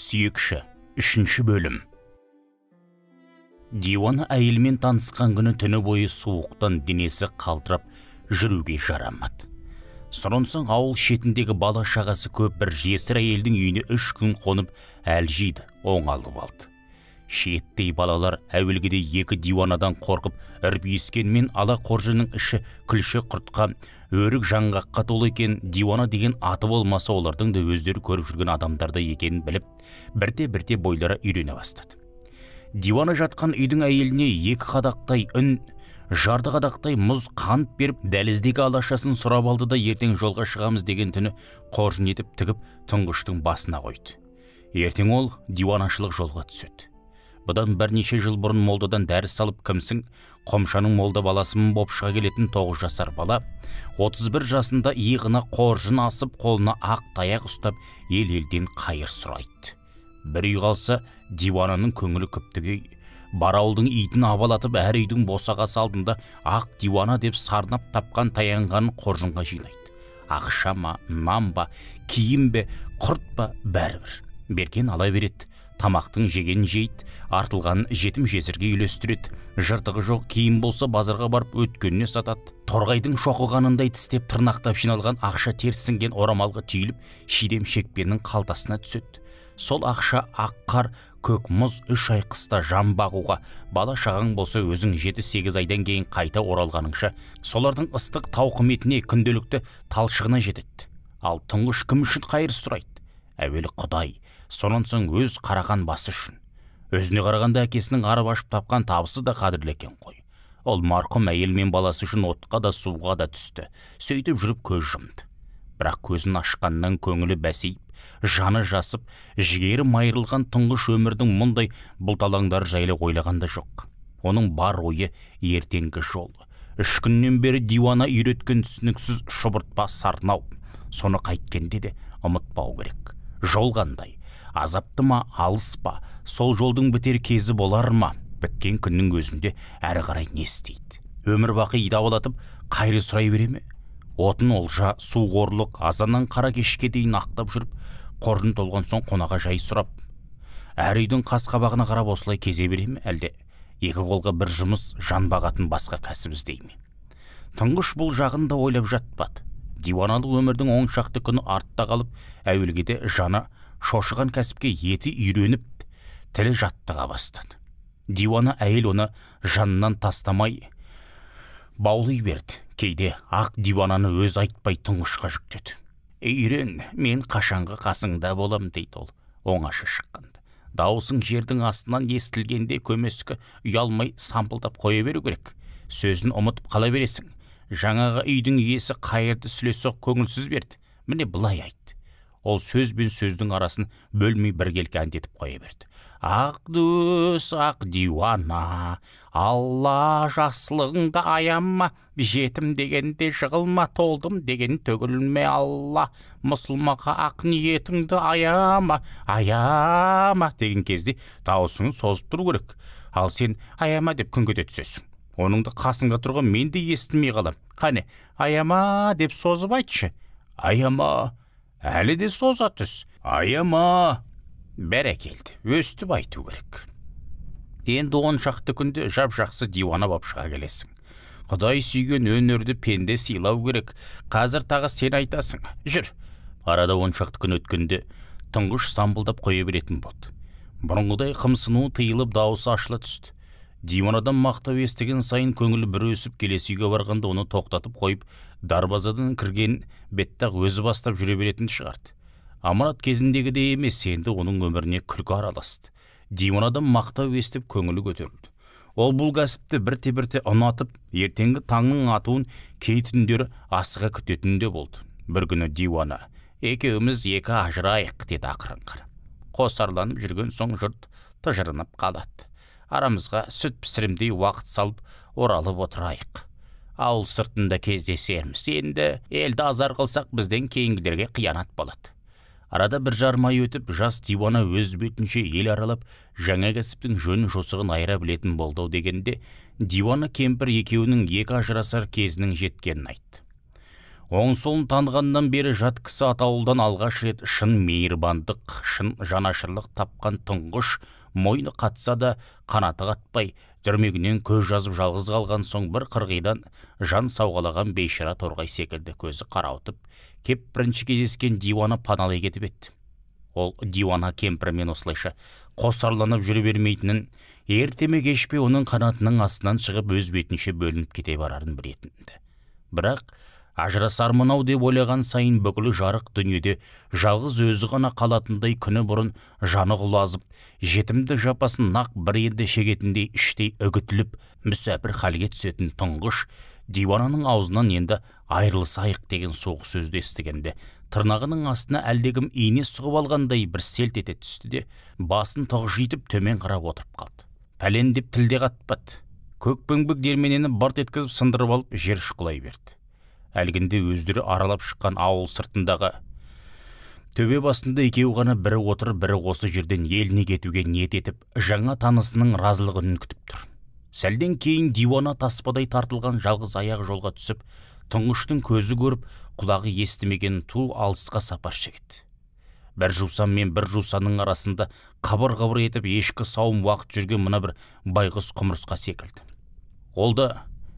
сүйекші үшінші бөлім диуана әйелмен танысқан күні түні бойы суықтан денесі қалтырап жүруге жарамады сонан ауыл шетіндегі бала шағасы көп бір жесір әйелдің үйіне үш күн қонып әлжиді оңалып алды шиеттей балалар әуелгіде екі диуанадан қорқып үріп ала қоржының іші күлше құртқа өрік жаңғаққа толы екен диуана деген аты болмаса олардың да өздері көріп жүрген адамдарда екенін біліп бірте бірте бойлары үйрене бастады диуана жатқан үйдің әйеліне екі қадақтай үн жарты қадақтай мұз қант беріп дәліздегі алашасын сұрап алды да ертең жолға шығамыз деген түні қоржын етіп тігіп тұңғыштың басына қойды ертең ол диуанашылық жолға түседі бұдан бірнеше жыл бұрын молдадан дәріс салып кімсің қомшаның молда баласымын боп шыға келетін тоғыз жасар бала 31 жасында иығына қоржын асып қолына ақ таяқ ұстап ел елден қайыр сұрайды бір үй қалса диуананың көңілі көптіге бар ауылдың итін абалатып әр үйдің босағасы алдында ақ диуана деп сарнап тапқан таянғанын қоржынға жинайды ақша ма нан ба киім бе құрт па берген ала береді тамақтың жегенін жейді артылғанын жетім жесірге үйлестіреді жыртығы жоқ киім болса базарға барып өткеніне сатады торғайдың шоқығанындай тістеп тырнақтап жиналған ақша терсінген орамалға түйіліп шидем шекпеннің қалтасына түседі сол ақша ақ қар көк мұз үш ай қыста жан бағуға бала шағаң болса өзің жеті сегіз айдан кейін қайта оралғаныңша солардың ыстық тауқыметіне күнделікті талшығына жетеді ал тұңғыш кім үшін қайыр сұрайды әуелі құдай сонан соң өз қараған басы үшін өзіне қарағанда әкесінің арып ашып тапқан табысы да қадірлі екен ғой ол марқұм әйел мен баласы үшін отқа да суға да түсті сөйтіп жүріп көз жұмды бірақ көзін ашқаннан көңілі бәсейіп жаны жасып жігері майырылған тұңғыш өмірдің мұндай бұлталаңдар жайлы ойлаған да жоқ оның бар ойы ертеңгі жол үш күннен бері диуана үйреткен түсініксіз шұбыртпа сарнау соны қайткенде де ұмытпау керек жол қандай азапты ма алыс па сол жолдың бітер кезі болар ма біткен күннің өзінде әрі қарай не істейді өмір бақи дабалатып қайры сұрай береме? ме отын олжа су қорлық азаннан қара кешке дейін ақтап жүріп қордың толған соң қонаға жай сұрап әр үйдің қас қабағына қарап осылай кезе бере ме әлде екі қолға бір жұмыс жан бағатын басқа кәсіп іздей ме тұңғыш бұл жағын да ойлап жатпады диуаналық өмірдің он шақты күні артта қалып әуелгіде жаны шошыған кәсіпке еті үйреніп тілі жаттыға бастады диуана әйел оны жанынан тастамай баулай берді кейде ақ дивананы өз айтпай тұңғышқа жүктеді үйрен мен қашанғы қасыңда болам дейді ол оңаша шыққанда дауысың жердің астынан естілгенде көмескі ұялмай сампылдап қоя беру керек сөзін ұмытып қала бересің жаңағы үйдің иесі қайырды сүлесоқ көңілсіз берді міне былай айт ол сөз бен сөздің арасын бөлмей біркелкі әндетіп қоя берді ақ ақ диуана алла жақсылығыңды аяма, жетім дегенде жығылма толдым деген төгілме алла мұсылманға ақ ниетіңді аяма аяма деген кезде дауысыңды созып тұру керек ал сен аяма деп күңк ете түсесің оныңды қасыңда тұрған мен де естімей қалам. қане аяма деп созып айтшы аяма әлі де соза түс аяма бәрекелді өстіп айту керек енді он шақты күнде жап жақсы диуана боп шыға келесің құдай сүйген өнерді пенде сыйлау керек қазір тағы сен айтасың жүр арада он шақты күн өткенде тұңғыш самбылдап қоя беретін болды бұрынғыдай қымсыну тыйылып дауысы ашыла түсті диванадан мақтау естіген сайын көңілі бір өсіп келесі үйге барғанда оны тоқтатып қойып дарбазадан кірген бетті өзі бастап жүре беретін шығарды аманат кезіндегідей емес енді оның өміріне күлкі араласты диванадан мақтау естіп көңілі көтерілді ол бұл кәсіпті бірте бірте ұнатып ертеңгі таңның атуын кей түндері асыға күтетін болды бір күні диуана екеуміз екі ажырайық деді ақырын қосарланып жүрген соң жұрт тыжырынып қалады арамызға сүт пісірімдей уақыт салып оралып отырайық ауыл сыртында кездесерміз енді елді азар қылсақ бізден кейінгілерге қиянат болады арада бір жарым ай өтіп жас диуана өз бетінше ел аралап жаңа кәсіптің жөн жосығын айыра білетін болды дегенде диуана кемпір екеуінің екі ажырасар кезінің жеткенін айтты оң солын танығаннан бері жат кісі атаулыдан алғаш рет шын мейірбандық шын жанашырлық тапқан тұңғыш мойны қатса да қанаты қатпай дүрмегінен көз жазып жалғыз қалған соң бір қырғидан жан сауғалаған бейшара торғай секілді көзі қарауытып кеп бірінші кездескен диуана паналай кетіп еді ол диуана кемпірімен осылайша қосарланып жүре бермейтінін ерте ме кеш пе оның қанатының астынан шығып өз бетінше бөлініп кете барарын білетін бірақ ажырасармын ау деп ойлаған сайын бүкіл жарық дүниеде жалғыз өзі ғана қалатындай күні бұрын жаны құлазып жетімдік жапасын нақ бір енді шегетіндей іштей үгітіліп мүсәпір халге түсетін тұңғыш диуананың аузынан енді айрылысайық деген суық сөзді естігенде тырнағының астына әлдекім ине сұғып алғандай бір селт ете түсті де басын тұқжитып төмен қарап отырып қалды пәлен деп тіл де қатпады көкпеңбек дерменені барт еткізіп сындырып алып жер шұқылай берді әлгінде өздері аралап шыққан ауыл сыртындағы төбе басында екеуі ғана бірі отыр бірі осы жерден еліне кетуге ниет етіп жаңа танысының разылық күтіп тұр сәлден кейін диуана таспадай тартылған жалғыз аяқ жолға түсіп тұңғыштың көзі көріп құлағы естімеген ту алысқа сапар шегеді бір жусан мен бір жусанның арасында қабыр қабыр етіп ешкі сауым уақыт жүрген мына бір байғыс құмырсқа секілді ол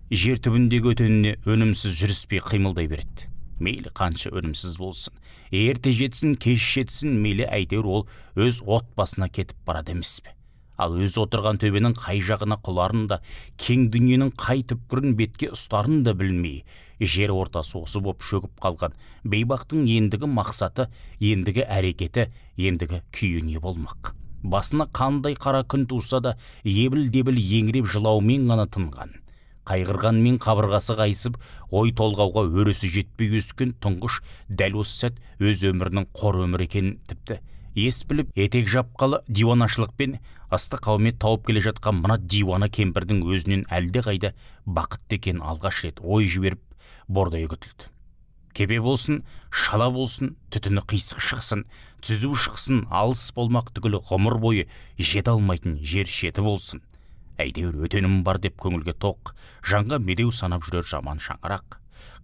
жер түбіндегі өтеніне өнімсіз жүріспей қимылдай береді мейлі қанша өнімсіз болсын ерте жетсін кеш жетсін мейлі әйтеуір ол өз отбасына кетіп барады емес пе ал өз отырған төбенің қай жағына құларын да кең дүниенің қай түпкірін бетке ұстарын да білмей жер ортасы осы боп шөгіп қалған бейбақтың ендігі мақсаты ендігі әрекеті ендігі күйі не болмақ басына қандай қара күн туса да ебіл дебіл еңіреп жылаумен ғана тынған мен қабырғасы қайысып ой толғауға өресі жетпей өскен тұңғыш дәл осы сәт өз өмірінің қор өмір екенін тіпті ес біліп етек жапқалы диуанашылықпен ыстық қаумет тауып келе жатқан мына диуана кемпірдің өзінен әлдеқайда бақытты екенін алғаш рет ой жіберіп бордай үгітілді кебе болсын шала болсын түтіні қисық шықсын түзу шықсын алыс болмақ түгілі ғұмыр бойы жете алмайтын жер шеті болсын әйтеуір өтенім бар деп көңілге тоқ жанға медеу санап жүрер жаман шаңырақ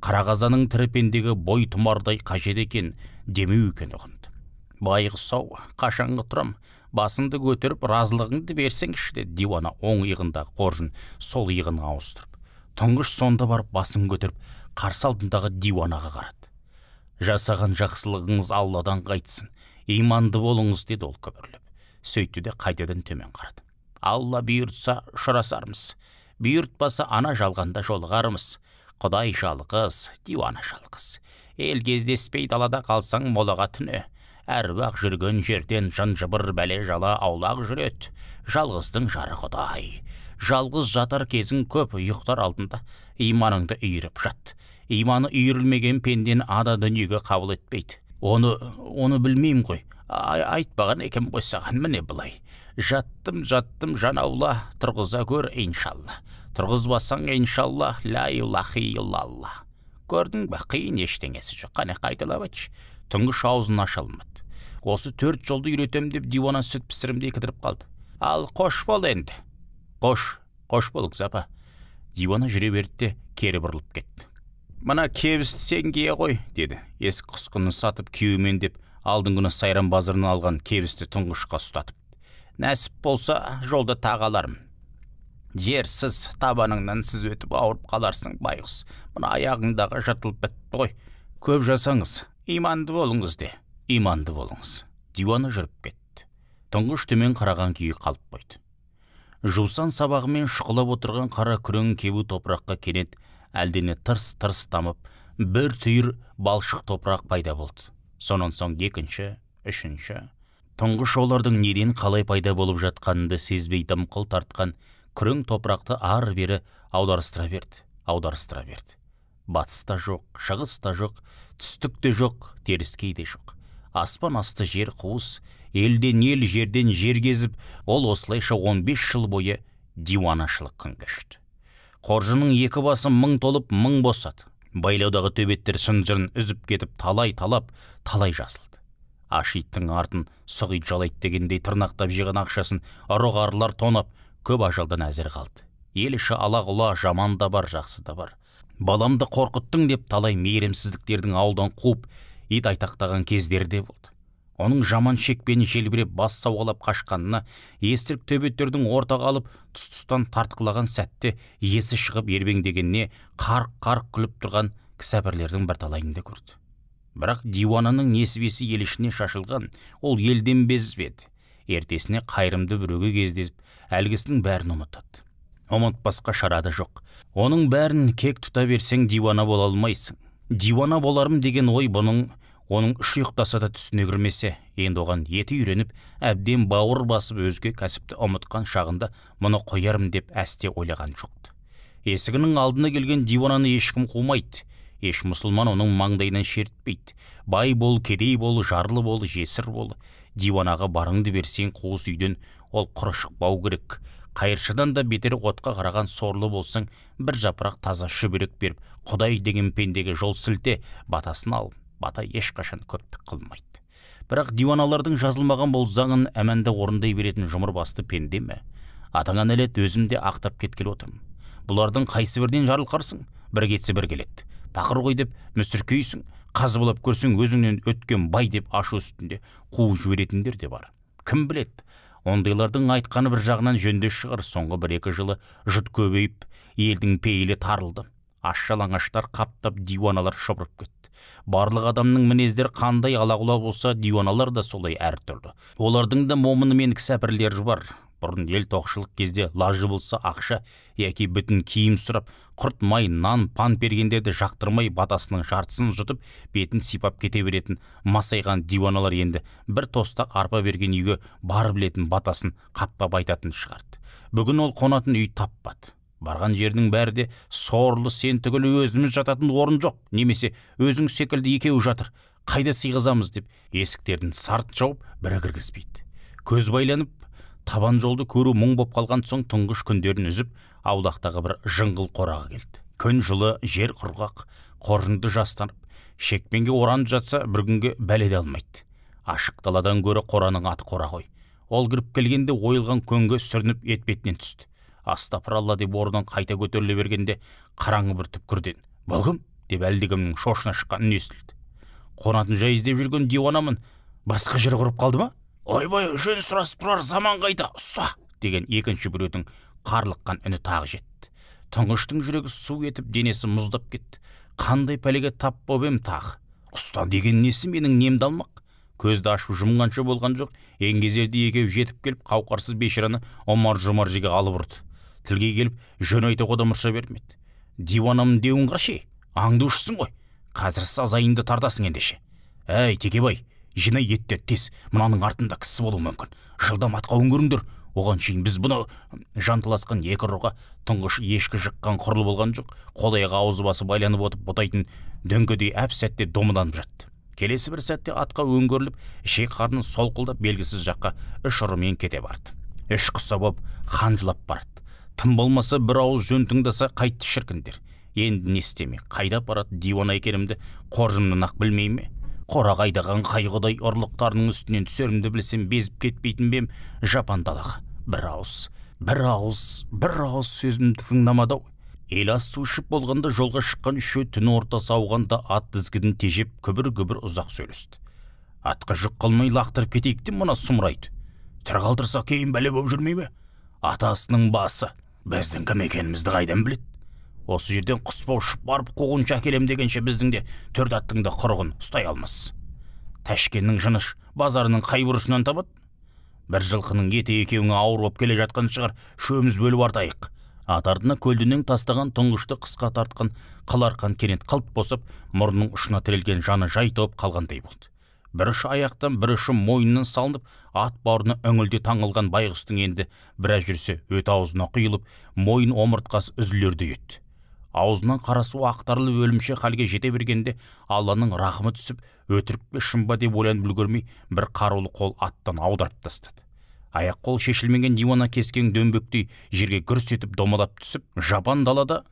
қарағазаның тірі пендеге бой тұмардай қажет екен демеу екен ұғынды байғұс ау қашанғы тұрам басыңды көтеріп разылығыңды берсеңші деді диуана оң иығындағы қоржын сол иығына ауыстырып тұңғыш сонда барып басын көтеріп қарсы алдындағы диуанаға қарады жасаған жақсылығыңыз алладан қайтсын иманды болыңыз деді ол күбірлеп сөйтті де қайтадан төмен қарады алла бұйыртса ұшырасармыз бұйыртпаса ана жалғанда жолығармыз құдай жалғыз диуана жалғыз ел кездеспей далада қалсаң молаға түні әруақ жүрген жерден жын жыбыр бәле жала аулақ жүреді жалғыздың жары құдай жалғыз жатар кезің көп ұйықтар алдында иманыңды үйіріп жат иманы үйірілмеген пенден ада дүниеге қабыл етпейді оны оны білмеймін ғой айтпаған екен ғой саған міне былай жаттым жаттым жанаула тұрғыза көр иншалла тұрғызбасаң иншалла ля илахи иллалла көрдің ба қиын ештеңесі жоқ қане қайталап айтшы тұңғыш аузын аша алмады осы төрт жолды үйретем деп дивана сүт пісірімдей кідіріп қалды ал қош бол енді қош қош бол запа. дивана жүре берді де кері бұрылып кетті мына кебісті сен кие ғой деді есік құсқыны сатып күйеумен деп алдыңғы күні сайран базарынан алған кебісті тұңғышқа ұстатып нәсіп болса жолды тағы алармын жерсіз табаныңнан сіз өтіп ауырып қаларсың байғұс мына аяғыңдағы жатылып бітті ғой көп жасаңыз иманды болыңыз де иманды болыңыз диуана жүріп кетті тұңғыш төмен қараған күйі қалып қойды жусан сабағымен шұқылап отырған қара күрең кебу топыраққа кенет әлдене тырс тырс тамып бір түйір балшық топырақ пайда болды сонан соң екінші үшінші тұңғыш олардың неден қалай пайда болып жатқанында сезбей дымқыл тартқан күрең топырақты ары бері аударыстыра берді аударыстыра берді батыста жоқ шығыста жоқ түстік жоқ теріскей де жоқ аспан асты жер қуыс елден ел жерден жер кезіп ол осылайша 15 жыл бойы диуанашылық күн кешті екі басы мың толып мың босады байлаудағы төбеттер шынжырын үзіп кетіп талай талап талай жасылды аш артын сұқ ит жалайды дегендей тырнақтап жиған ақшасын ұры тонап көп ажалдан әзер қалды ел ала құла жаман да бар жақсы да бар баламды қорқыттың деп талай мейірімсіздіктердің ауылдан қуып ит айтақтаған кездері де болды оның жаман шекпені желбіреп бас сауғалап қашқанына естірік төбеттердің ортаға алып тұс тұстан тартқылаған сәтте есі шығып ербеңдегеніне қарқ қарқ күліп тұрған кісәпірлердің бірталайын да көрді бірақ диуананың несібесі ел ішіне шашылған ол елден безбеді ертесіне қайырымды біреуге кездесіп әлгісінің бәрін ұмытады ұмытпасқа шара жоқ оның бәрін кек тұта берсең диуана бола алмайсың диуана боларым деген ой бұның оның үш ұйықтаса да түсіне кірмесе енді оған еті үйреніп әбден бауыр басып өзге кәсіпті ұмытқан шағында мұны қоярмын деп әсте ойлаған жоқ есігінің алдына келген дивананы ешкім қумайды еш мұсылман оның маңдайынан шертпейді бай бол кедей бол жарлы бол жесір бол диванаға барыңды берсең қуыс үйден ол құры шықпау керек қайыршыдан да бетер отқа қараған сорлы болсаң бір жапырақ таза шүберек беріп құдай деген пендеге жол сілте батасын ал бата ешқашан көптік қылмайды бірақ диуаналардың жазылмаған бұл заңын әмәнді орындай беретін жұмырбасты пенде ме атаңа нәлет өзім де ақтап кеткелі отырмын бұлардың қайсы бірден жарылқарсың бір кетсе бір келеді пақыр ғой деп мүсіркейсің болып көрсең өзіңнен өткен бай деп ашу үстінде қуып жіберетіндер де бар кім білет ондайлардың айтқаны бір жағынан жөнде шығар соңғы бір екі жылы жұт көбейіп елдің пейілі тарылды аш жалаңаштар қаптап диуаналар шұбырып кетті барлық адамның мінездері қандай алағұла болса диуаналар да солай әртүрлі олардың да момыны мен кісәпірлері бар бұрын ел тоқшылық кезде лажы болса ақша яки бүтін киім сұрап құрт май нан пан бергендерді жақтырмай батасының жартысын жұтып бетін сипап кете беретін масайған диуаналар енді бір тостақ арпа берген үйге бар білетін батасын қаптап айтатын шығарды бүгін ол қонатын үй таппады барған жердің бәрі де сорлы сен түгілі өзіміз жататын орын жоқ немесе өзің секілді екеуі жатыр қайда сыйғызамыз деп есіктерін сарт жауып бірі кіргізбейді көз байланып табан жолды көру мұң боп қалған соң тұңғыш күндерін үзіп аулақтағы бір жыңғыл қораға келді күн жылы жер құрғақ қоржынды жастанып шекпенге оранып жатса бір күнге бәле де алмайды ашық даладан гөрі қораның аты қора ғой ол кіріп келгенде ойылған көңге сүрініп етпетінен түсті астапыралла деп орнынан қайта көтеріле бергенде қараңғы бір түпкірден бұл кім деп әлдекімнің шошына шыққан үні естілді қонатын жай іздеп жүрген диуанамын басқа жер құрып қалды ма ойбай жөн сұрасып тұрар заман қайда ұста деген екінші біреудің қарлыққан үні тағы жетті тұңғыштың жүрегі су етіп денесі мұздап кетті қандай пәлеге тап боп ем тағы ұста деген несі менің немді алмақ көзді ашып жұмғанша болған жоқ еңгезердей екеуі жетіп келіп қауқарсыз бейшараны омар жұмар жеге алып ұрды тілге келіп жөн айтуға да мұрша бермеді диванам деуін қарашы аңдушысың ғой қазір сазайыңды тартасың ендеше әй текебай жинай етті тез мынаның артында кісі болуы мүмкін жылдам атқа үңгіріңдер оған шейін біз бұны жанталасқан екі ұрыға тұңғыш ешкі жыққан құрлы болған жоқ қол аяғы аузы басы байланып отып бұтайтын дөңгідей әп сәтте домаланып жатты келесі бір сәтте атқа өңгеріліп ішек қарны солқылдап белгісіз жаққа үш ұрымен кете барды үш құса боп қан жылап барады тым болмаса бір ауыз жөн тыңдаса қайтты шіркіндер енді не істемек қайда апарады диуана екенімді қоржымнан ақ білмей ме қора қайдаған қай құдай ұрлықтарының үстінен түсерімді білсем безіп кетпейтін бем жапан далаға бір ауыз бір ауыз бір ауыз сөзімді тыңдамады ау ел ас су ішіп болғанда жолға шыққан үшеу түн ортасы ауғанда ат тізгінін тежеп күбір күбір ұзақ сөйлесті атқа жүк қылмай лақтырып кетейік мына сұмырайды тірі кейін бәле болып жүрмей ме атасының басы біздің кім екенімізді қайдан біледі осы жерден боп ұшып барып қуғыншы әкелем дегенше біздің де төрт аттың да құрығын ұстай алмас тәшкеннің жыныш базарының қай бұрышынан табады бір жылқының еті екеуіңе ауыр болып келе жатқан шығар шөміз бөліп артайық ат артына көлденең тастаған тұңғышты қысқа тартқан қыл кенет қалт босып мұрнының ұшына тірелген жаны жай тауып қалғандай болды бір ұшы аяқтан бір ұшы мойнынан салынып ат бауырына үңілде таңылған байғұстың енді біраз жүрсе өт аузына құйылып мойын омыртқасы үзілердей еді аузынан қара су ақтарылып өлімші халге жете бергенде алланың рахымы түсіп өтірік пе шын ба деп ойланып үлгермей бір қарулы қол аттан аударып тастады аяқ қол шешілмеген диуана кескен дөңбектей жерге гүрс етіп домалап түсіп жапан далада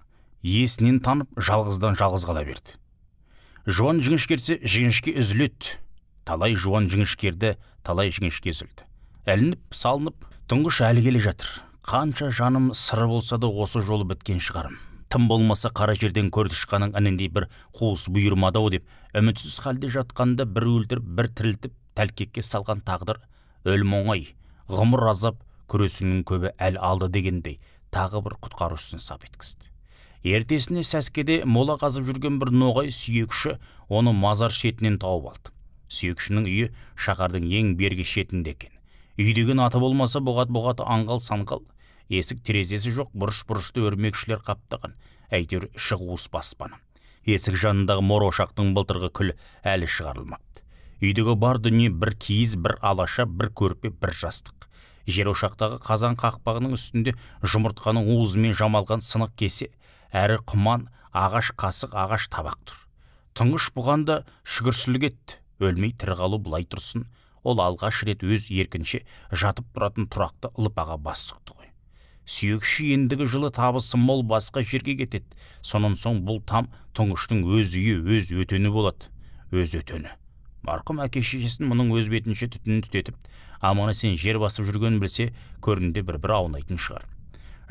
есінен танып жалғыздан жалғыз қала берді жуан жіңішкерсе жіңішке үзіледі талай жуан жіңішкерді талай жіңішке үзілді ілініп салынып тұңғыш әлі келе жатыр қанша жаным сыры болса да осы жолы біткен шығарым тым болмаса қара жерден көр тышқанның ініндей бір қуыс бұйырмады ау деп үмітсіз халде жатқанда бір өлтіріп бір тірілтіп тәлкекке салған тағдыр өлім оңай ғұмыр азап күресінің көбі әл алды дегендей тағы бір құтқарушысын сап еткізді ертесіне сәскеде мола қазып жүрген бір ноғай сүйекші оны мазар шетінен тауып алды сүйекшінің үйі шаһардың ең бергі шетінде екен үй деген аты болмаса бұғат бұғат аңғал санқал есік терезесі жоқ бұрыш бұрышты өрмекшілер қаптаған әйтеуір іші қуыс баспана есік жанындағы мор ошақтың былтырғы күлі әлі шығарылмапты үйдегі бар дүние бір киіз бір алаша бір көрпе бір жастық жер ошақтағы қазан қақпағының үстінде жұмыртқаның уызымен жамалған сынық кесе әрі құман ағаш қасық ағаш табақ тұр тұңғыш бұған да шүгіршілік етті өлмей тірі қалу былай тұрсын ол алғаш рет өз еркінше жатып тұратын тұрақты лыпаға бас сұқты ғой сүйекші ендігі жылы табысы мол басқа жерге кетеді сонан соң бұл там тұңғыштың өз үйі өз өтені болады өз өтені марқұм әке шешесін мұның өз бетінше түтін түтетіп аман есен жер басып жүргенін білсе көрінде бір бір аунайтын шығар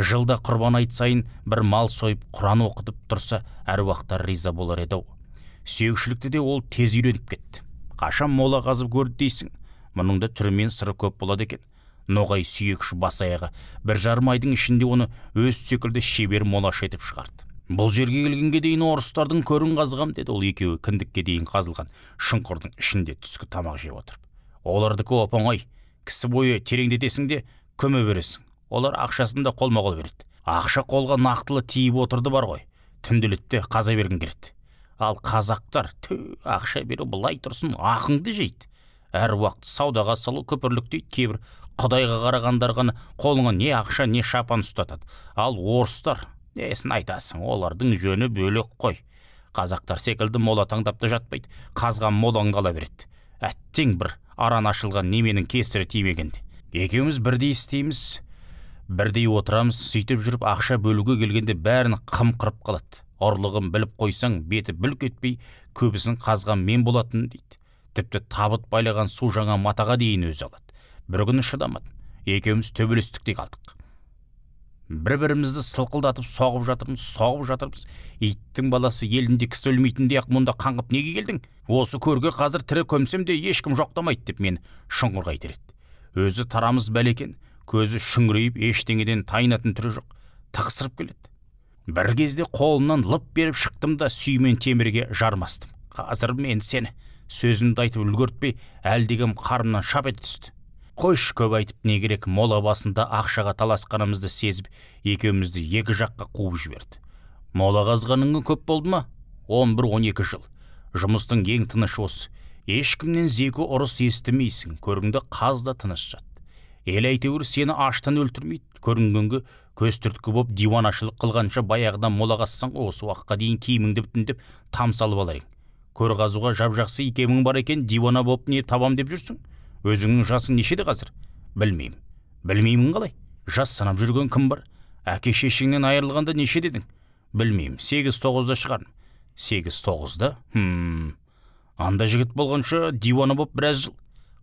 жылда құрбан айт сайын бір мал сойып құран оқытып тұрса әруақтар риза болар еді ау сүйекшілікті де ол тез үйреніп кетті қашан мола қазып көрді дейсің мұның да түрі мен сыры көп болады екен ноғай сүйекші бас аяғы бір жарым айдың ішінде оны өз секілді шебер молашы етіп шығарды бұл жерге келгенге дейін орыстардың көрін қазғам деді ол екеуі кіндікке дейін қазылған шұңқырдың ішінде түскі тамақ жеп отырып олардікі оп оңай кісі бойы тереңдетесің де көме бересің олар ақшасын да қолма қол береді ақша қолға нақтылы тиіп отырды бар ғой түнделетіп қаза бергің келеді ал қазақтар тө ақша беру былай тұрсын ақыңды жейді әр уақыт саудаға салу күпірлік дейді кейбір құдайға қарағандар ғана қолыңа не ақша не шапан ұстатады ал орыстар несін айтасың олардың жөні бөлек қой қазақтар секілді мола таңдап та жатпайды қазған молаң қала береді әттең бір аран ашылған неменің кесірі тимегенде екеуміз бірдей істейміз бірдей отырамыз сөйтіп жүріп ақша бөлуге келгенде бәрін қымқырып қалады ұрлығын біліп қойсаң беті бүлк етпей көбісін қазған мен болатын дейді тіпті табыт байлаған су жаңа матаға дейін өзі алады бір күні шыдамадым екеуміз төбелестікте қалдық бір бірімізді сылқылдатып соғып жатырмыз соғып жатырмыз иттің баласы елінде кісі өлмейтіндей ақ мұнда қаңғып неге келдің осы көрге қазір тірі көмсем де ешкім жоқтамайды деп мені шұңқырға итереді өзі тарамыз бәлекен көзі шүңірейіп ештеңеден тайынатын түрі жоқ тықсырып келеді бір кезде қолынан лып беріп шықтым да сүймен темірге жармастым қазір мен сені сөзімді айтып үлгертпей әлдегім қарымнан шап ете түсті Қойш көп айтып не керек мола басында ақшаға таласқанымызды сезіп екеумізді екі жаққа қуып жіберді мола қазғаның көп болды ма 11-12 жыл жұмыстың ең тыныш осы ешкімнен зеку ұрыс естімейсің көріңді қаз да тыныш жат ел әйтеуір сені аштан өлтірмейді көрінгенге көз түрткі боп диуанашылық қылғанша баяғыдан молағассаң осы уақытқа дейін киіміңді бүтіндеп тамсалып алар ең көр қазуға жап жақсы икемің бар екен дивана боп не табам деп жүрсің өзіңнің жасың нешеде қазір білмеймін білмеймін қалай жас санап жүрген кім бар әке шешеңнен айырылғанда неше дедің білмеймін сегіз тоғызда шығармын сегіз тоғызда хм анда жігіт болғанша диуана боп біраз жыл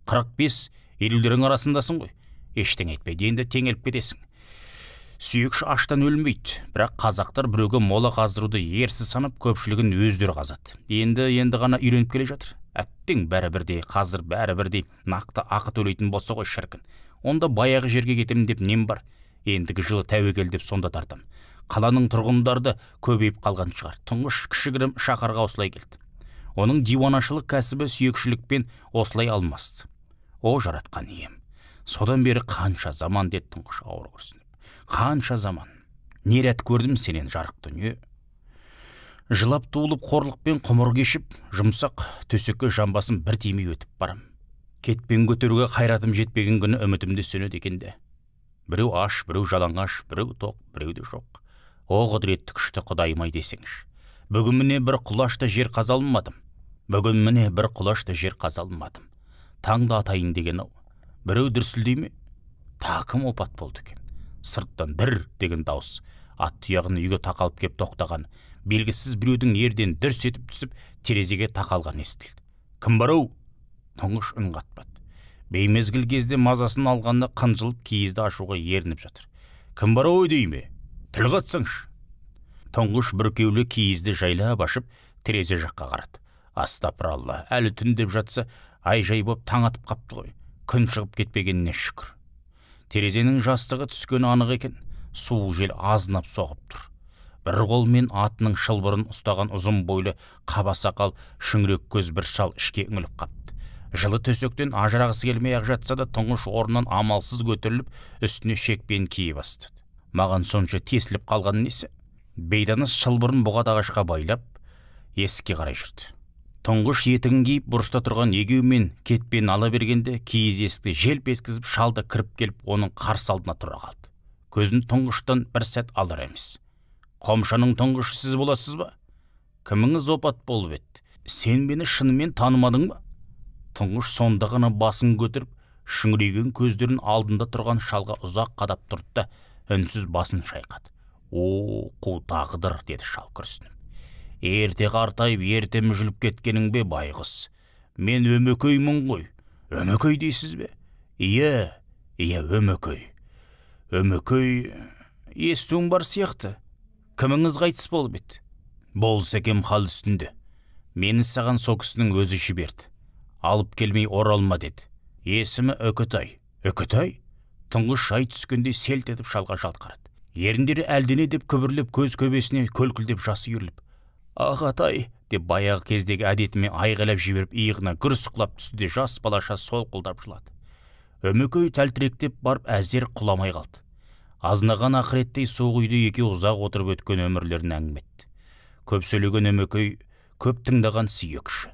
қырық бес елулерің арасындасың ғой ештеңе етпейді енді теңеліп кетесің сүйекші аштан өлмейді бірақ қазақтар біреуге мола қаздыруды ерсі санып көпшілігін өздері қазады енді енді ғана үйреніп келе жатыр әттең бәрі бірдей қазір бәрі бірдей нақты ақы төлейтін болса ғой шіркін онда баяғы жерге кетемін деп нем бар ендігі жылы тәуекел деп сонда тартам. қаланың тұрғындары да көбейіп қалған шығар тұңғыш кішігірім шақарға осылай келді оның диуанашылық кәсібі сүйекшілікпен осылай алмасты о жаратқан ием содан бері қанша заман деді тұңғыш ауыр күрсініп қанша заман не рәт көрдім сенен жарық дүние жылап туылып қорлықпен құмыр кешіп жұмсақ төсекке жамбасым бір тимей өтіп барам кетпен көтеруге қайратым жетпеген күні үмітім де сөнеді екен де біреу аш біреу жалаңаш біреу тоқ біреу де жоқ о құдіретті күшті құдайым ай десеңші бүгін міне бір құлаш та жер қаза алмадым бүгін міне бір құлашты жер қаза алмадым таңды атайын деген ау біреу дүрсілдей ме тағы кім опат болды екен сырттан дір деген дауыс ат тұяғын үйге тақалып кеп тоқтаған белгісіз біреудің ерден дүрс етіп түсіп терезеге тақалған естілді кім бар ау тұңғыш үн қатпады беймезгіл кезде мазасын алғанда қынжылып киізді ашуға ерініп жатыр кім бар ау ме тіл қатсаңшы тұңғыш бүркеулі киізді жайлап ашып терезе жаққа қарады астапыралла әлі түн деп жатса ай жай боп таң атып қапты ғой күн шығып кетпегеніне шүкір терезенің жастығы түскені анық екен су жел азынап соғып тұр бір мен атының шылбырын ұстаған ұзын бойлы қаба сақал шүңірек көз бір шал ішке үңіліп қапты жылы төсектен ажырағысы келмей ақ жатса да тұңғыш орнынан амалсыз көтеріліп үстіне шекпен кие басты. маған сонша тесіліп қалған несі бейтаныс шылбырын бұғат ағашқа байлап есікке қарай жүрді тұңғыш етігін киіп бұрышта тұрған егеумен кетпен ала бергенде киіз есікті желп ескізіп шалды кіріп келіп оның қарсы алдына тұра қалды көзін тұңғыштан бір сәт емес қомшаның тұңғышы сіз боласыз ба кіміңіз опат болып еді сен мені шынымен танымадың ба тұңғыш сонда ғана басын көтеріп шүңірейген көздерін алдында тұрған шалға ұзақ қадап тұрды да үнсіз басын шайқады о қу тағдыр деді шал күрсініп ерте қартайып ерте мүжіліп кеткенің бе байғыз мен өмөкөймін ғой өмөкөй дейсіз бе иә иә өмөкөй өмөкөй естуің бар сияқты кіміңіз қайтыс болып еді болсекем хал үстінде мені саған со кісінің өзі жіберді алып келмей оралма деді есімі үкітай үкітай тұңғыш ай түскенде селт етіп шалға жалт қарады еріндері әлдене деп күбірлеп көз көбесіне көлкілдеп жасы үйіріліп ағатай деп баяғы кездегі әдетіме айғайлап жіберіп иығына гүрс құлап түсті де жас балаша сол қолдап жылады көй тәлтіректеп барып әзер құламай қалды азынаған ақыреттей суық үйде екеуі ұзақ отырып өткен өмірлерін етті көп сөйлеген көй көп тыңдаған сүйекші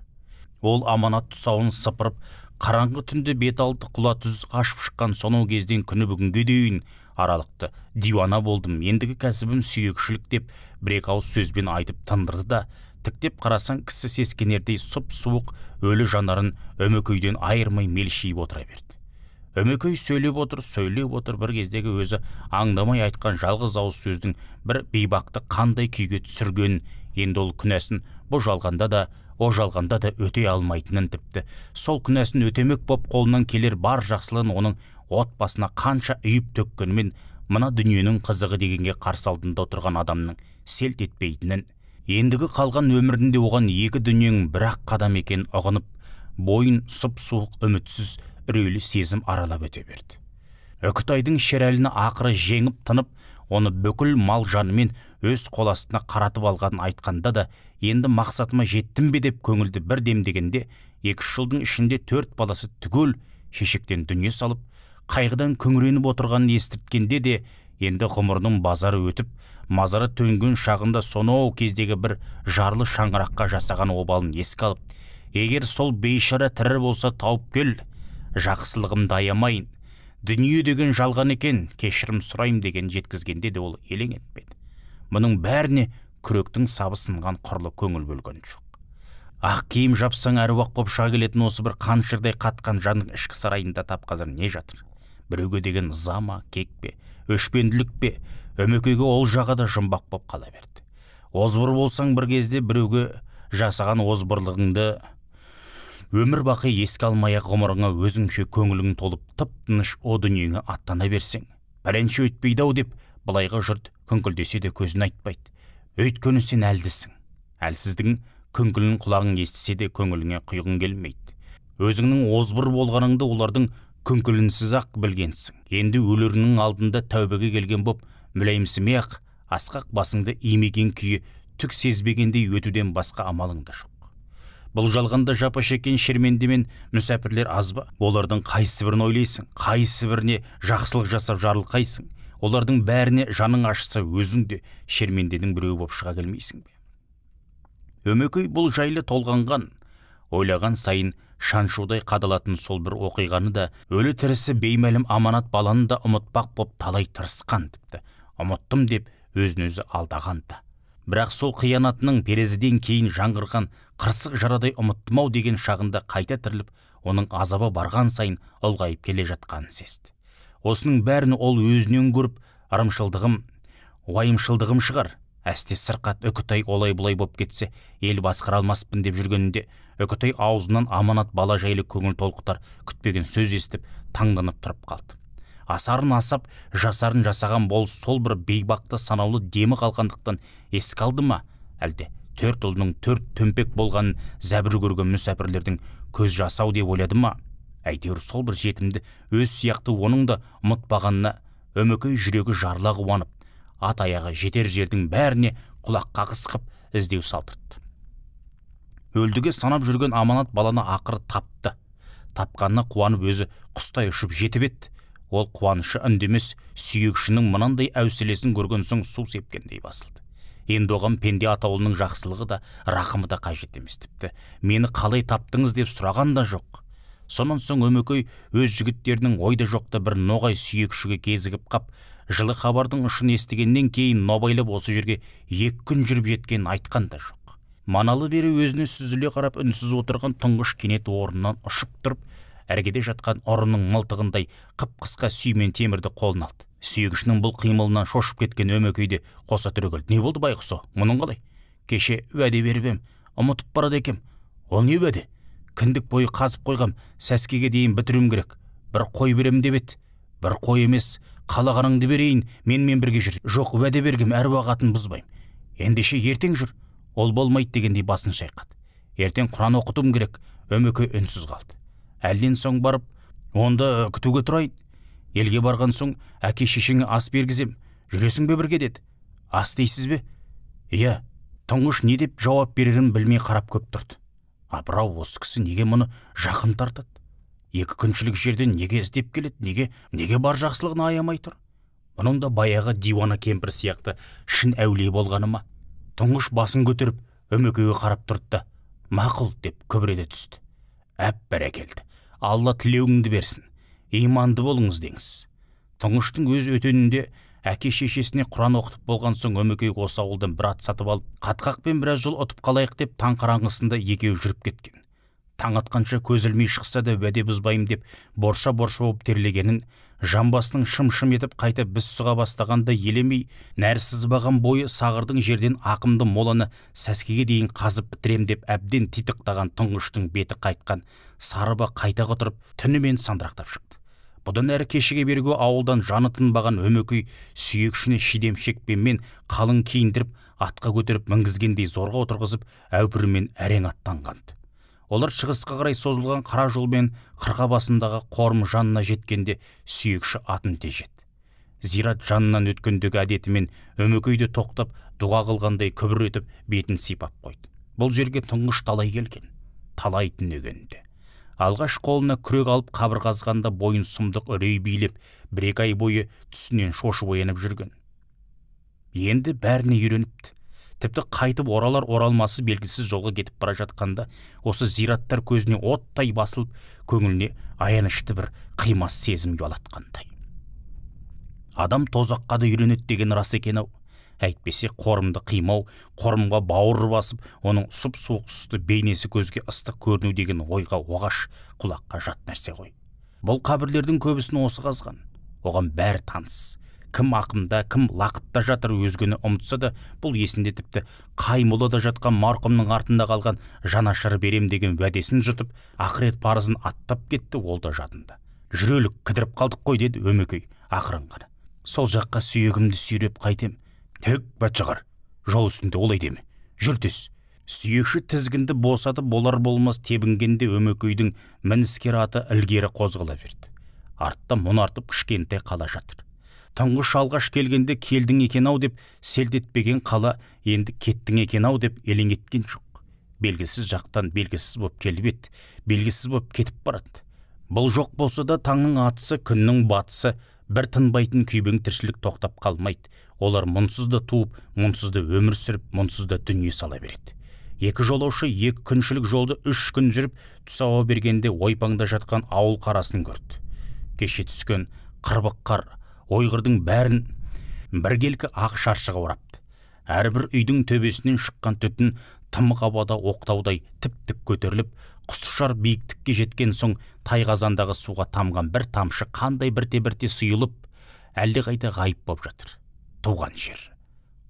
ол аманат тұсауын сыпырып қараңғы түнде бет құла түз қашып шыққан сонау кезден күні бүгінге дейін аралықты диуана болдым ендігі кәсібім сүйекшілік деп бір екі ауыз сөзбен айтып тындырды да тіктеп қарасаң кісі сескенердей сұп суық өлі жанарын үмікейден айырмай мелшиіп отыра берді үмікей сөйлеп отыр сөйлеп отыр бір кездегі өзі аңдамай айтқан жалғыз ауыз сөздің бір бейбақты қандай күйге түсіргенін енді ол күнәсін бұ жалғанда да о жалғанда да өте алмайтынын тіпті сол күнәсін өтемек боп қолынан келер бар жақсылығын оның отбасына қанша үйіп төккенмен мына дүниенің қызығы дегенге қарсы алдында отырған адамның селт етпейтінін ендігі қалған өмірінде оған екі дүниенің бір ақ қадам екенін ұғынып бойын сұп суық үмітсіз үрейлі сезім аралап өте берді үкітайдың шерәліні ақыры жеңіп тынып оны бүкіл мал жанымен өз қол астына қаратып алғанын айтқанда да енді мақсатыма жеттім бе деп көңілді бір демдегенде екі үш жылдың ішінде төрт баласы түгел шешектен дүние салып қайғыдан күңіреніп отырғанын естірткенде де енді ғұмырдың базары өтіп мазары төнген шағында сонау кездегі бір жарлы шаңыраққа жасаған обалын еске алып егер сол бейшара тірі болса тауып кел жақсылығымды аямайын дүние деген жалған екен кешірім сұрайым деген жеткізгенде де ол елең етпеді мұның бәріне күректің сабы сынған құрлы көңіл бөлген жоқ ақ киім жапсаң әруақ боп шыға келетін осы бір қаншырдай қатқан жанның ішкі сарайында тап қазір не жатыр біреуге деген ыза ма кек пе өшпенділік пе өмекейге ол жағы да жұмбақ боп қала берді озбыр болсаң бір кезде біреуге жасаған озбырлығыңды өмір бақи еске алмай ақ ғұмырыңа өзіңше көңілің толып тып тыныш о дүниеңе аттана берсең пәленше өйтпейді ау деп былайғы жұрт күңкілдесе де көзін айтпайды өйткені сен әлдісің әлсіздің күңкілін құлағың естісе де көңіліңе құйғың келмейді өзіңнің озбыр болғаныңды олардың күңкілінсіз ақ білгенсің енді өлерінің алдында тәубеге келген боп мүләйімсімей ақ асқақ басыңды имеген күйі түк сезбегендей өтуден басқа амалың да жоқ бұл жалғанда жапа шеккен шерменде мен мүсәпірлер аз ба олардың қайсыбірін ойлайсың қайсыбіріне жақсылық жасап жарылқайсың олардың бәріне жаның ашса өзің де шерменденің біреуі боп шыға келмейсің бе өмекей бұл жайлы толғанған ойлаған сайын шаншудай қадалатын сол бір оқиғаны да өлі тірісі беймәлім аманат баланы да ұмытпақ боп талай тырысқан тіпті ұмыттым деп өзін өзі алдаған да бірақ сол қиянатының перезіден кейін жаңғырған қырсық жарадай ұмыттым деген шағында қайта тіріліп оның азабы барған сайын ұлғайып келе жатқанын сезді осының бәрін ол өзінен көріп ырымшылдығым уайымшылдығым шығар әсте сырқат үкітай олай бұлай боп кетсе ел басқара алмаспын деп жүргенінде үкітай аузынан аманат бала жайлы көңіл толқытар күтпеген сөз естіп таңданып тұрып қалды асарын асап жасарын жасаған болыс сол бір бейбақты санаулы демі қалғандықтан еске алды ма әлде төрт ұлының төрт төмпек болғанын зәбір көрген мүсәпірлердің көз жасау деп ойлады ма әйтеуір сол бір жетімді өз сияқты оның да ұмытпағанына өмекей жүрегі жарыла қуанып ат аяғы жетер жердің бәріне құлаққа қысқып қып іздеу салдыртты өлдіге санап жүрген аманат баланы ақыры тапты тапқанына қуанып өзі құстай ұшып жетіп еді ол қуанышы үндемес сүйекшінің мынандай әуселесін көрген соң су сепкендей басылды енді оған пенде атаулының жақсылығы да рақымы да қажет емес тіпті мені қалай таптыңыз деп сұраған да жоқ сонан соң өмекей өз жігіттерінің ойда жоқта бір ноғай сүйекшіге кезігіп қап жылы хабардың ұшын естігеннен кейін нобайлап осы жерге екі күн жүріп жеткенін айтқан да жоқ маналы бері өзіне сүзіле қарап үнсіз отырған тұңғыш кенет орнынан ұшып тұрып әргеде жатқан ұрының мылтығындай қып қысқа сүймен темірді қолына алды сүйегішінің бұл қимылынан шошып кеткен өмекей де қоса түрегелді не болды байғұс мұның қалай кеше уәде беріп ем ұмытып барады екем ол не уәде кіндік бойы қазып қойғам сәскеге дейін бітіруім керек бір қой беремін деп еді бір қой емес қалағаныңды берейін менімен бірге жүр жоқ уәде бергім әруақ атын бұзбаймын ендеше ертең жүр ол болмайды дегендей басын шайқады ертең құран оқытуым керек өмеке үнсіз қалды әлден соң барып онда э, күтуге тұрайын елге барған соң әке шешеңе ас бергізем жүресің бе бірге деді ас дейсіз бе иә тұңғыш не деп жауап берерін білмей қарап көп тұрды осы кісі неге мұны жақын тартады екі күншілік жерден неге іздеп келеді неге неге бар жақсылығын аямай тұр бұның да баяғы диуана кемпір сияқты шын әулие болғаны ма тұңғыш басын көтеріп үмекейге қарап тұрды да мақұл деп күбірете түсті әп бәрекелді алла тілеуіңді берсін иманды болыңыз деңіз тұңғыштың өз өтенінде әке шешесіне құран оқытып болған соң үмекей осы ауылдан бір ат сатып алып қатқақпен біраз жол ұтып қалайық деп таң қараңғысында екеуі жүріп кеткен таң атқанша көз ілмей шықса да уәде бұзбайым деп борша борша болып терлегенін жамбасының шым шым етіп қайта біз сұға бастағанда елемей нәр сызбаған бойы сағырдың жерден ақымды моланы сәскеге дейін қазып бітірем деп әбден титықтаған тұңғыштың беті қайтқан сарыба қайта құтырып түнімен сандырақтап шықты бұдан әрі кешіге бергі ауылдан жаны тынбаған өмөкей сүйекшіне шидем шекпенмен қалың киіндіріп атқа көтеріп мінгізгендей зорға отырғызып әупірмен әрең аттанған олар шығысқа қарай созылған қара жолмен қырға басындағы қорым жанына жеткенде сүйекші атын тежеді зират жанынан өткендегі әдетімен өмекейде тоқтап дұға қылғандай күбір етіп бетін сипап қойды бұл жерге тұңғыш талай келген талай түнегенде алғаш қолына күрек алып қабырғазғанда бойын сұмдық үрей билеп бір екі ай бойы түсінен шошып оянып жүрген енді бәріне үйреніпті тіпті қайтып оралар оралмасы белгісіз жолға кетіп бара жатқанда осы зираттар көзіне оттай басылып көңіліне аянышты бір қимас сезім ұялатқандай адам тозаққа да үйренеді деген рас екен ау әйтпесе қорымды қимау қорымға бауыр басып оның сұп суық сұсты бейнесі көзге ыстық көріну деген ойға оғаш құлаққа жат нәрсе ғой бұл қабірлердің көбісін осы қазған оған бәрі таныс кім ақымда кім лақытта жатыр өзгені ұмытса да бұл есінде тіпті қай молада жатқан марқұмның артында қалған жанашыры берем деген уәдесін жұтып ақырет парызын аттап кетті ол да жадында жүрелік кідіріп қалдық қой деді өмекей ақырын ғана сол жаққа сүйегімді сүйреп қайтем тек бәт жол үстінде олай деме жүр тез сүйекші тізгінді босатып болар болмас тебінгенде өмекейдің мініскер аты ілгері қозғала берді артта мұнартып кішкентай қала жатыр тұңғыш алғаш келгенде келдің екен ау деп селдетпеген қала енді кеттің екен ау деп еткен жоқ белгісіз жақтан белгісіз боп келіп еді белгісіз боп кетіп барады бұл жоқ болса да таңның атысы күннің батысы бір тынбайтын күйбең тіршілік тоқтап қалмайды олар мұнсыз да туып мұнсыз да өмір сүріп мұнсыз да дүние сала береді екі жолаушы екі күншілік жолды үш күн жүріп түс ауа бергенде ойпаңда жатқан ауыл қарасын көрді кеше түскен қырбық қар ойғырдың бәрін біркелкі ақ шаршыға орапты әрбір үйдің төбесінен шыққан түтін тым қабада оқтаудай тіп тік көтеріліп ұшар биіктікке жеткен соң тай қазандағы суға тамған бір тамшы қандай бірте бірте сұйылып әлдеқайда ғайып боп жатыр туған жер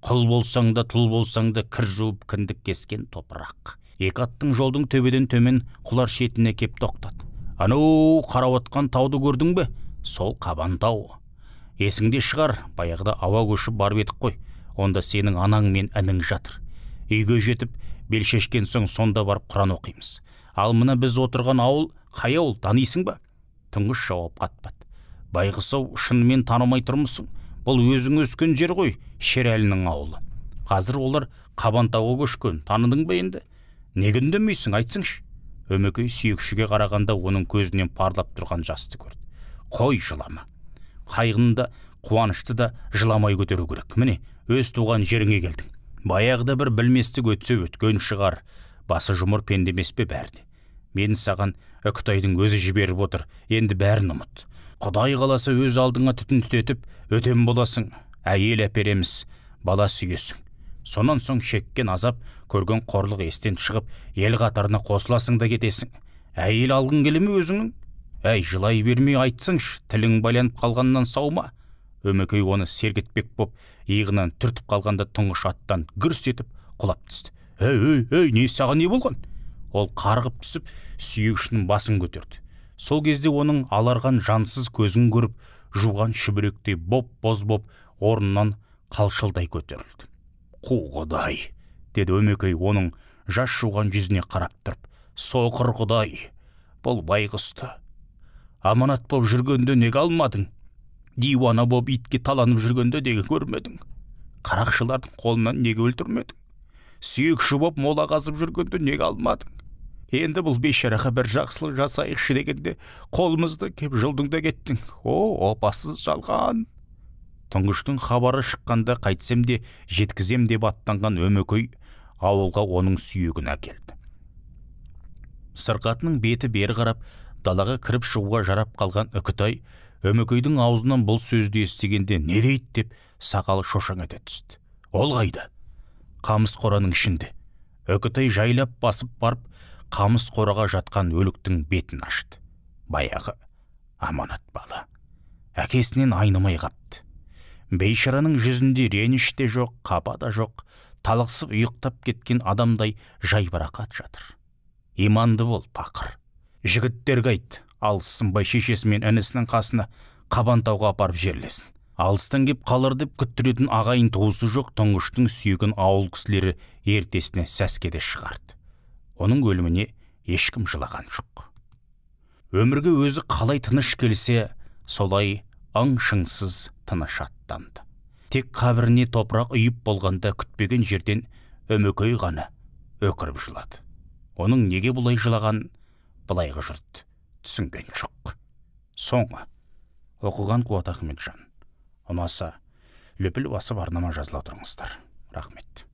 құл болсаң да тұл болсаң да кір жуып кіндік кескен топырақ екі аттың жолдың төбеден төмен құлар шетіне кеп тоқтады анау қарауатқан тауды көрдің бе сол қабан тау есіңде шығар баяғыда ауа көшіп барып едік қой онда сенің анаң мен інің жатыр үйге жетіп бел шешкен соң сонда барып құран оқимыз ал мына біз отырған ауыл қай ауыл танисың ба тұңғыш жауап қатпады байғұс ау шынымен танымай тұрмысың бұл өзің өскен жер ғой шерәлінің ауылы қазір олар қабантауға көшкен таныдың ба енді неге үндемейсің айтсыңшы өмекей сүйекшіге қарағанда оның көзінен парлап тұрған жасты көрді қой жылама қайғыны да қуанышты да жыламай көтеру керек міне өз туған жеріңе келдің баяғыда бір білместік өтсе өткен шығар басы жұмыр пенде емес пе бәрі де саған үкітайдың өзі жіберіп отыр енді бәрін ұмыт құдай қаласа өз алдыңа түтін түтетіп өтем боласың әйел әпереміз бала сүйесің сонан соң шеккен азап көрген қорлық естен шығып ел қатарына қосыласың да кетесің әйел алғың келе ме өзіңнің әй жылай бермей айтсаңшы тілің байланып қалғаннан сау ма өмекей оны сергітпек боп иығынан түртіп қалғанда тұңғыш аттан гүрс етіп құлап түсті әй әй әй не саған не болған ол қарғып түсіп сүйегішінің басын көтерді сол кезде оның аларған жансыз көзін көріп жуған шүберектей боп боз боп орнынан қалшылдай көтерілді қу құдай деді өмекей оның жас жуған жүзіне қарап тұрып соқыр құдай бұл байғұсты аманат боп жүргенде неге алмадың диуана боп итке таланып жүргенде неге көрмедің қарақшылардың қолынан неге өлтірмедің сүйекші боп мола қазып жүргенде неге алмадың енді бұл бейшараға бір жақсылық жасайықшы дегенде қолымызды кеп жылдың да кеттің о опасыз жалған тұңғыштың хабары шыққанда қайтсем де жеткізем деп аттанған өмекей ауылға оның сүйегін әкелді сырқатының беті бері қарап далаға кіріп шығуға жарап қалған үкітай өмекейдің аузынан бұл сөзді естігенде не дейді деп сақалы шошаң ете түсті ол қайда қамыс қораның ішінде үкітай жайлап басып барып қамыс қораға жатқан өліктің бетін ашты баяғы аманат бала әкесінен айнымай қапты бейшараның жүзінде реніш те жоқ қапа да жоқ талықсып ұйықтап кеткен адамдай жайбарақат жатыр иманды бол пақыр жігіттерге айт алыссынбай шешесі мен інісінің қасына қабантауға апарып жерлесін алыстан кеп қалар деп күттіретін ағайын туысы жоқ тұңғыштың сүйегін ауыл кісілері ертесіне сәскеде шығарды оның өліміне ешкім жылаған жоқ өмірге өзі қалай тыныш келсе солай ың шыңсыз аттанды тек қабіріне топырақ ұйып болғанда күтпеген жерден үмікей ғана өкіріп жылады оның неге бұлай жылаған былайғы жұрт түсінген жоқ соңы оқыған қуат ахметжан ұнаса лүпіл басып арнама жазыла тұрыңыздар рахмет